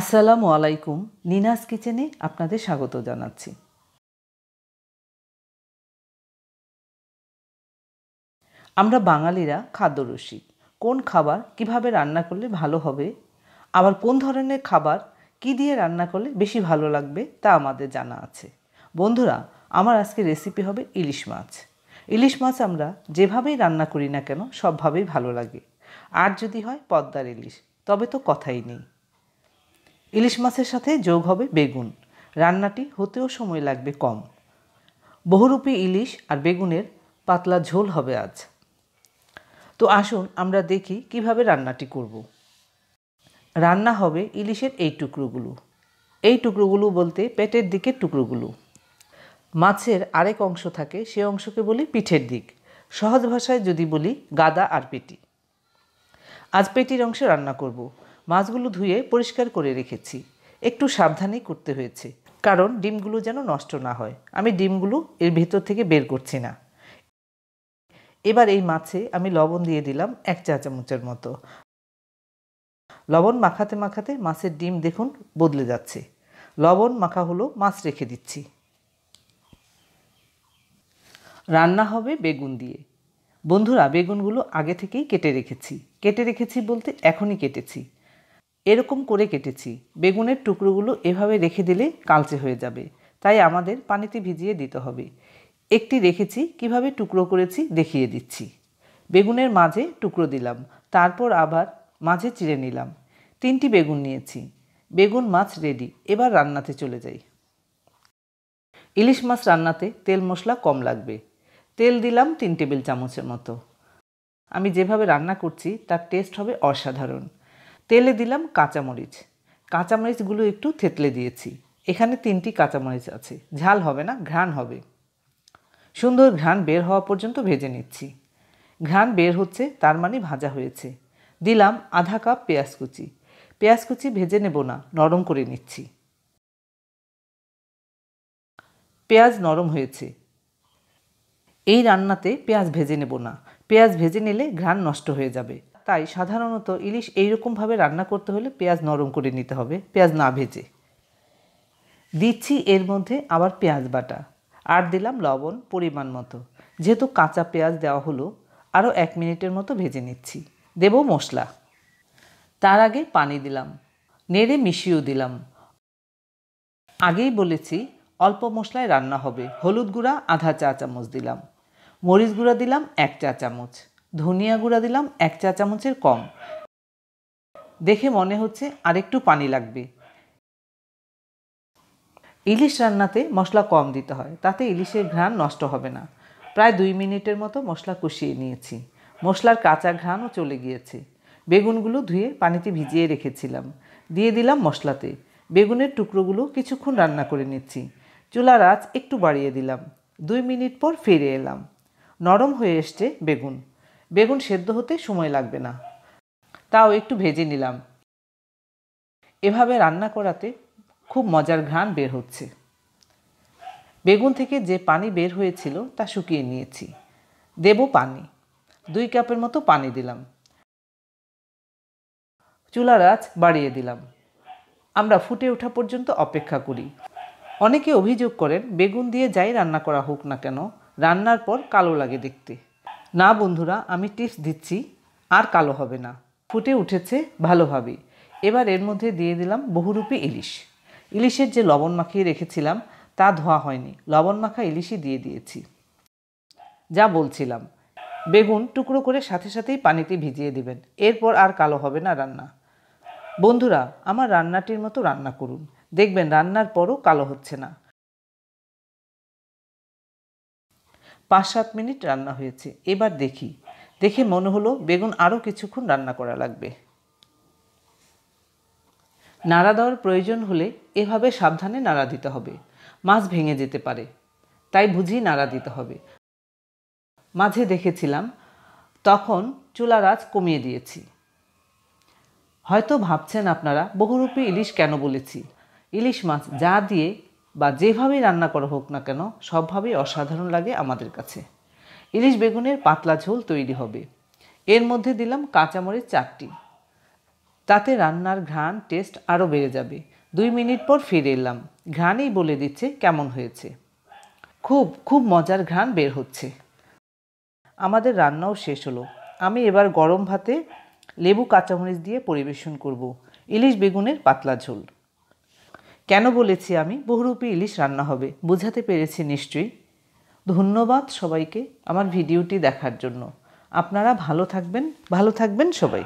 আসসালামু আলাইকুম নিনাস কিচেনে আপনাদের স্বাগত জানাচ্ছি আমরা বাঙালিরা খাদ্যরসিক কোন খাবার কিভাবে রান্না করলে ভালো হবে আবার কোন ধরনের খাবার কি দিয়ে রান্না করলে বেশি ভালো লাগবে তা আমাদের জানা আছে বন্ধুরা আমার আজকে রেসিপি হবে ইলিশ মাছ ইলিশ মাছ আমরা যেভাবেই রান্না করি না কেন সবভাবেই ভালো লাগে আর যদি হয় পদ্মার ইলিশ তবে তো কথাই নেই ইলিশ মাছের সাথে যোগ হবে বেগুন রান্নাটি হতেও সময় লাগবে কম বহুরূপী ইলিশ আর বেগুনের পাতলা ঝোল হবে আজ তো আসুন আমরা দেখি কিভাবে রান্নাটি করব রান্না হবে ইলিশের এই টুকরোগুলো এই টুকরোগুলো বলতে পেটের দিকের টুকরোগুলো মাছের আরেক অংশ থাকে সে অংশকে বলি পিঠের দিক সহজ ভাষায় যদি বলি গাদা আর পেটি আজ পেটির অংশে রান্না করব মাছগুলো ধুয়ে পরিষ্কার করে রেখেছি একটু সাবধানে করতে হয়েছে কারণ ডিমগুলো যেন নষ্ট না হয় আমি ডিমগুলো এর ভেতর থেকে বের করছি না এবার এই মাছে আমি লবণ দিয়ে দিলাম এক চা চামচের মতো লবণ মাখাতে মাখাতে মাছের ডিম দেখুন বদলে যাচ্ছে লবণ মাখা হলো মাছ রেখে দিচ্ছি রান্না হবে বেগুন দিয়ে বন্ধুরা বেগুনগুলো আগে থেকেই কেটে রেখেছি কেটে রেখেছি বলতে এখনই কেটেছি এরকম করে কেটেছি বেগুনের টুকরোগুলো এভাবে রেখে দিলে কালচে হয়ে যাবে তাই আমাদের পানিতে ভিজিয়ে দিতে হবে একটি রেখেছি কিভাবে টুকরো করেছি দেখিয়ে দিচ্ছি বেগুনের মাঝে টুকরো দিলাম তারপর আবার মাঝে চিড়ে নিলাম তিনটি বেগুন নিয়েছি বেগুন মাছ রেডি এবার রান্নাতে চলে যাই ইলিশ মাছ রান্নাতে তেল মশলা কম লাগবে তেল দিলাম তিন টেবিল চামচের মতো আমি যেভাবে রান্না করছি তার টেস্ট হবে অসাধারণ তেলে দিলাম কাঁচামরিচ কাঁচামরিচগুলো একটু থেতলে দিয়েছি এখানে তিনটি কাঁচামরিচ আছে ঝাল হবে না ঘ্রাণ হবে সুন্দর ঘ্রাণ বের হওয়া পর্যন্ত ভেজে নিচ্ছি ঘ্রাণ বের হচ্ছে তার মানে ভাজা হয়েছে দিলাম আধা কাপ পেঁয়াজ কুচি পেঁয়াজ কুচি ভেজে নেব না নরম করে নিচ্ছি পেঁয়াজ নরম হয়েছে এই রান্নাতে পেঁয়াজ ভেজে নেব না পেঁয়াজ ভেজে নিলে ঘ্রাণ নষ্ট হয়ে যাবে তাই সাধারণত ইলিশ এইরকমভাবে রান্না করতে হলে পেঁয়াজ নরম করে নিতে হবে পেঁয়াজ না ভেজে দিচ্ছি এর মধ্যে আবার পেঁয়াজ বাটা আর দিলাম লবণ পরিমাণ মতো যেহেতু কাঁচা পেঁয়াজ দেওয়া হলো আরও এক মিনিটের মতো ভেজে নিচ্ছি দেব মশলা তার আগে পানি দিলাম নেড়ে মিশিয়েও দিলাম আগেই বলেছি অল্প মশলায় রান্না হবে হলুদ গুঁড়া আধা চা চামচ দিলাম মরিচ গুঁড়া দিলাম এক চা চামচ ধনিয়া গুঁড়া দিলাম এক চা চামচের কম দেখে মনে হচ্ছে আরেকটু পানি লাগবে ইলিশ রান্নাতে মশলা কম দিতে হয় তাতে ইলিশের ঘ্রাণ নষ্ট হবে না প্রায় দুই মিনিটের মতো মশলা কষিয়ে নিয়েছি মশলার কাঁচা ঘ্রাণও চলে গিয়েছে বেগুনগুলো ধুয়ে পানিতে ভিজিয়ে রেখেছিলাম দিয়ে দিলাম মশলাতে বেগুনের টুকরোগুলো কিছুক্ষণ রান্না করে নিচ্ছি চুলার আঁচ একটু বাড়িয়ে দিলাম দুই মিনিট পর ফিরে এলাম নরম হয়ে এসছে বেগুন বেগুন সেদ্ধ হতে সময় লাগবে না তাও একটু ভেজে নিলাম এভাবে রান্না করাতে খুব মজার ঘ্রাণ বের হচ্ছে বেগুন থেকে যে পানি বের হয়েছিল তা শুকিয়ে নিয়েছি দেব পানি দুই কাপের মতো পানি দিলাম চুলার আঁচ বাড়িয়ে দিলাম আমরা ফুটে ওঠা পর্যন্ত অপেক্ষা করি অনেকে অভিযোগ করেন বেগুন দিয়ে যাই রান্না করা হোক না কেন রান্নার পর কালো লাগে দেখতে না বন্ধুরা আমি টিপস দিচ্ছি আর কালো হবে না ফুটে উঠেছে ভালোভাবে এবার এর মধ্যে দিয়ে দিলাম বহুরূপী ইলিশ ইলিশের যে লবণ মাখিয়ে রেখেছিলাম তা ধোয়া হয়নি লবণ মাখা ইলিশই দিয়ে দিয়েছি যা বলছিলাম বেগুন টুকরো করে সাথে সাথেই পানিতে ভিজিয়ে দিবেন এরপর আর কালো হবে না রান্না বন্ধুরা আমার রান্নাটির মতো রান্না করুন দেখবেন রান্নার পরও কালো হচ্ছে না পাঁচ সাত মিনিট রান্না হয়েছে এবার দেখি দেখে মনে হলো বেগুন আরও কিছুক্ষণ রান্না করা লাগবে নাড়া দেওয়ার প্রয়োজন হলে এভাবে সাবধানে নাড়া দিতে হবে মাছ ভেঙে যেতে পারে তাই বুঝি নাড়া দিতে হবে মাঝে দেখেছিলাম তখন চুলার আজ কমিয়ে দিয়েছি হয়তো ভাবছেন আপনারা বহুরূপী ইলিশ কেন বলেছি ইলিশ মাছ যা দিয়ে বা যেভাবেই রান্না করা হোক না কেন সবভাবেই অসাধারণ লাগে আমাদের কাছে ইলিশ বেগুনের পাতলা ঝোল তৈরি হবে এর মধ্যে দিলাম কাঁচামরিচ চারটি তাতে রান্নার ঘ্রাণ টেস্ট আরও বেড়ে যাবে দুই মিনিট পর ফিরে এলাম ঘ্রাণেই বলে দিচ্ছে কেমন হয়েছে খুব খুব মজার ঘ্রাণ বের হচ্ছে আমাদের রান্নাও শেষ হলো আমি এবার গরম ভাতে লেবু কাঁচামরিচ দিয়ে পরিবেশন করব ইলিশ বেগুনের পাতলা ঝোল কেন বলেছি আমি বহুরূপী ইলিশ রান্না হবে বোঝাতে পেরেছি নিশ্চয়ই ধন্যবাদ সবাইকে আমার ভিডিওটি দেখার জন্য আপনারা ভালো থাকবেন ভালো থাকবেন সবাই